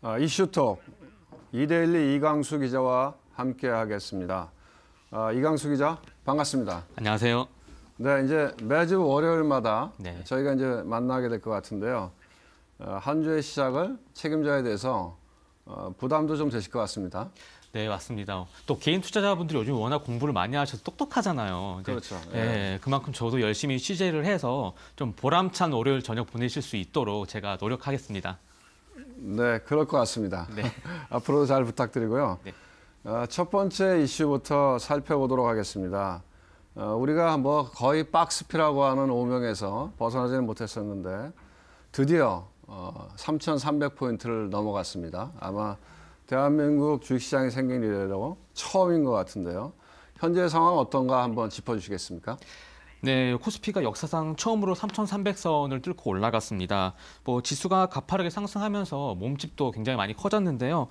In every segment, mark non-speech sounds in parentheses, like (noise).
아, 이슈톡 이데일리 이강수 기자와 함께 하겠습니다. 아, 이강수 기자 반갑습니다. 안녕하세요. 네, 이제 매주 월요일마다 네. 저희가 이제 만나게 될 것 같은데요. 어, 한 주의 시작을 책임자에 대서 어, 부담도 좀 되실 것 같습니다. 네, 맞습니다. 또 개인 투자자분들이 요즘 워낙 공부를 많이 하셔서 똑똑하잖아요. 그렇죠. 예. 예. 그만큼 저도 열심히 취재를 해서 좀 보람찬 월요일 저녁 보내실 수 있도록 제가 노력하겠습니다. 네, 그럴 것 같습니다. 네. (laughs) 앞으로도 잘 부탁드리고요. 네. 어, 첫 번째 이슈부터 살펴보도록 하겠습니다. 어, 우리가 뭐 거의 박스피라고 하는 오명에서 벗어나지는 못했었는데 드디어 어, 3,300포인트를 넘어갔습니다. 아마 대한민국 주식시장이 생긴 이래로 처음인 것 같은데요. 현재 상황 어떤가 한번 짚어주시겠습니까? 네, 코스피가 역사상 처음으로 3,300선을 뚫고 올라갔습니다. 뭐 지수가 가파르게 상승하면서 몸집도 굉장히 많이 커졌는데요.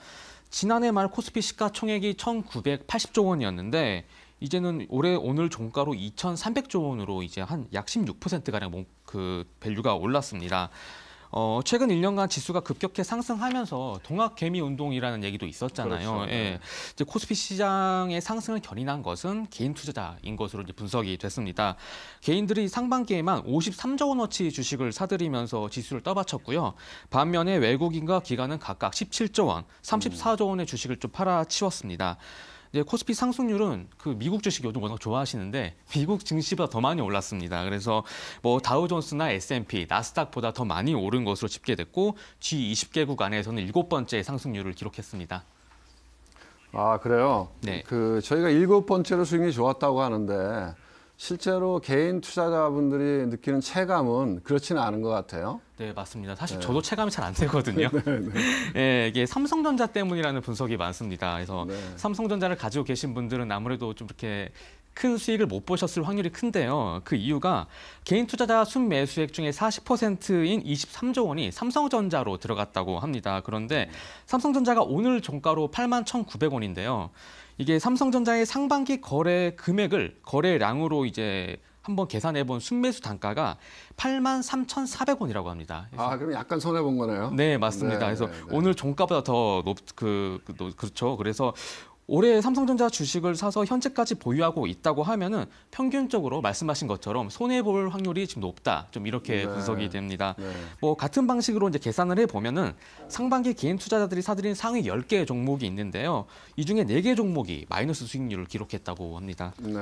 지난해 말 코스피 시가총액이 1,980조 원이었는데 이제는 올해 오늘 종가로 2,300조 원으로 이제 한 약 16%가량 그 밸류가 올랐습니다. 어, 최근 1년간 지수가 급격히 상승하면서 동학개미 운동이라는 얘기도 있었잖아요. 그렇죠. 예. 네. 이제 코스피 시장의 상승을 견인한 것은 개인 투자자인 것으로 이제 분석이 됐습니다. 개인들이 상반기에만 53조 원어치 주식을 사들이면서 지수를 떠받쳤고요. 반면에 외국인과 기관은 각각 17조 원, 34조 원의 주식을 좀 팔아치웠습니다. 이제 예, 코스피 상승률은 그 미국 주식 요즘 워낙 좋아하시는데 (laughs) 미국 증시보다 더 많이 올랐습니다. 그래서 뭐 다우존스나 S&P, 나스닥보다 더 많이 오른 것으로 집계됐고 G20개국 안에서는 일곱 번째 상승률을 기록했습니다. 아 그래요? 네. 그 저희가 일곱 번째로 수익이 좋았다고 하는데 실제로 개인 투자자분들이 느끼는 체감은 그렇지는 않은 것 같아요. 네, 맞습니다. 사실 네. 저도 체감이 잘 안 되거든요. (laughs) 네, 네. 네, 이게 삼성전자 때문이라는 분석이 많습니다. 그래서 네. 삼성전자를 가지고 계신 분들은 아무래도 좀 이렇게 큰 수익을 못 보셨을 확률이 큰데요. 그 이유가 개인 투자자 순매수액 중에 40%인 23조 원이 삼성전자로 들어갔다고 합니다. 그런데 삼성전자가 오늘 종가로 8만 1,900원인데요. 이게 삼성전자의 상반기 거래 금액을 거래량으로 이제 한번 계산해 본 순매수 단가가 8만 3,400원이라고 합니다. 아, 그럼 약간 손해 본 거네요. 네, 맞습니다. 네, 그래서 네, 네. 오늘 종가보다 더 높 그 그, 그렇죠. 그래서 올해 삼성전자 주식을 사서 현재까지 보유하고 있다고 하면은 평균적으로 말씀하신 것처럼 손해 볼 확률이 지금 높다. 좀 이렇게 네. 분석이 됩니다. 네. 뭐 같은 방식으로 이제 계산을 해 보면은 상반기 개인 투자자들이 사들인 상위 10개 종목이 있는데요. 이 중에 4개 종목이 마이너스 수익률을 기록했다고 합니다. 네.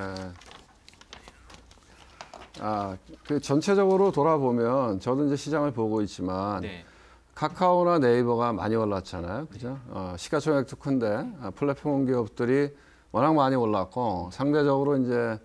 아, 그 전체적으로 돌아보면 저는 이제 시장을 보고 있지만 네. 카카오나 네이버가 많이 올랐잖아요. 그죠? 어, 시가총액도 큰데 어, 플랫폼 기업들이 워낙 많이 올랐고 상대적으로 이제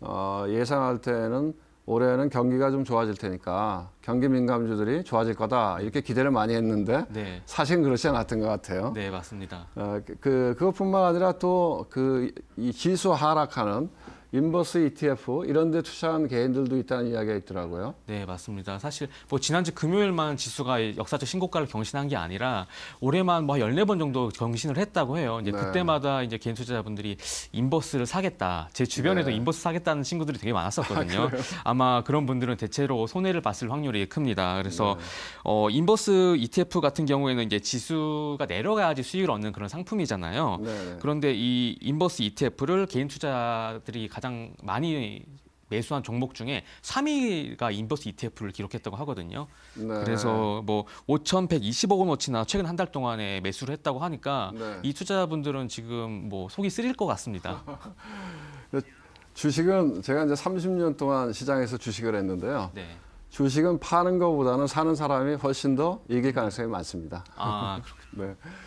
어, 예상할 때는 올해는 경기가 좀 좋아질 테니까 경기 민감주들이 좋아질 거다 이렇게 기대를 많이 했는데 네. 사실은 그렇지 않았던 것 같아요. 네 맞습니다. 어, 그 그것뿐만 아니라 또 그 이 지수 하락하는 인버스 ETF 이런 데 투자한 개인들도 있다는 이야기가 있더라고요. 네, 맞습니다. 사실 뭐 지난주 금요일만 지수가 역사적 신고가를 경신한 게 아니라 올해만 뭐 14번 정도 경신을 했다고 해요. 이제 네. 그때마다 이제 개인 투자자분들이 인버스를 사겠다. 제 주변에도 네. 인버스 사겠다는 친구들이 되게 많았었거든요. 아, 마 그런 분들은 대체로 손해를 봤을 확률이 큽니다. 그래서 네. 어, 인버스 ETF 같은 경우에는 이제 지수가 내려가야지 수익을 얻는 그런 상품이잖아요. 네. 그런데 이 인버스 ETF를 개인 투자들이 가장 많이 매수한 종목 중에 3위가 인버스 ETF를 기록했다고 하거든요. 네. 그래서 뭐 5,120억 원어치나 최근 한 달 동안에 매수를 했다고 하니까 네. 이 투자자분들은 지금 뭐 속이 쓰릴 것 같습니다. (laughs) 주식은 제가 이제 30년 동안 시장에서 주식을 했는데요. 네. 주식은 파는 것보다는 사는 사람이 훨씬 더 이길 가능성이 많습니다. 아, (laughs) 네.